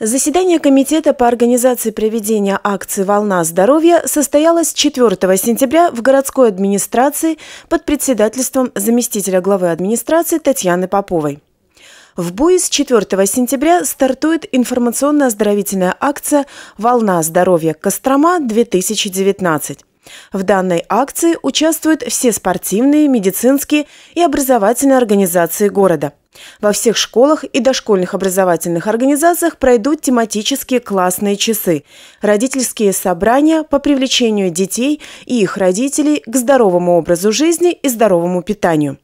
Заседание Комитета по организации проведения акции «Волна здоровья» состоялось 4 сентября в городской администрации под председательством заместителя главы администрации Татьяны Поповой. В бой с 4 сентября стартует информационно-оздоровительная акция «Волна здоровья Кострома-2019». В данной акции участвуют все спортивные, медицинские и образовательные организации города. Во всех школах и дошкольных образовательных организациях пройдут тематические классные часы, родительские собрания по привлечению детей и их родителей к здоровому образу жизни и здоровому питанию.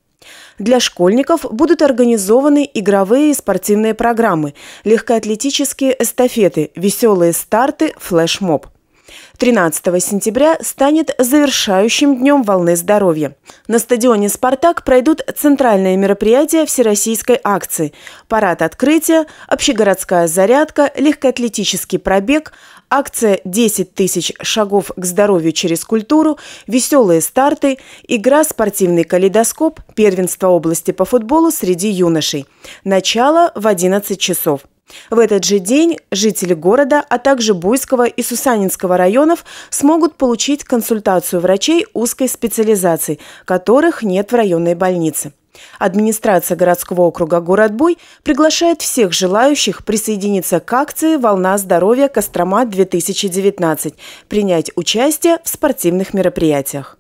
Для школьников будут организованы игровые и спортивные программы, легкоатлетические эстафеты, веселые старты, флешмоб. 13 сентября станет завершающим днем волны здоровья. На стадионе «Спартак» пройдут центральные мероприятия всероссийской акции. Парад открытия, общегородская зарядка, легкоатлетический пробег, акция «10 тысяч шагов к здоровью через культуру», веселые старты, игра «Спортивный калейдоскоп», первенство области по футболу среди юношей. Начало в 11 часов. В этот же день жители города, а также Буйского и Сусанинского районов смогут получить консультацию врачей узкой специализации, которых нет в районной больнице. Администрация городского округа «Город Буй» приглашает всех желающих присоединиться к акции «Волна здоровья Кострома-2019», принять участие в спортивных мероприятиях.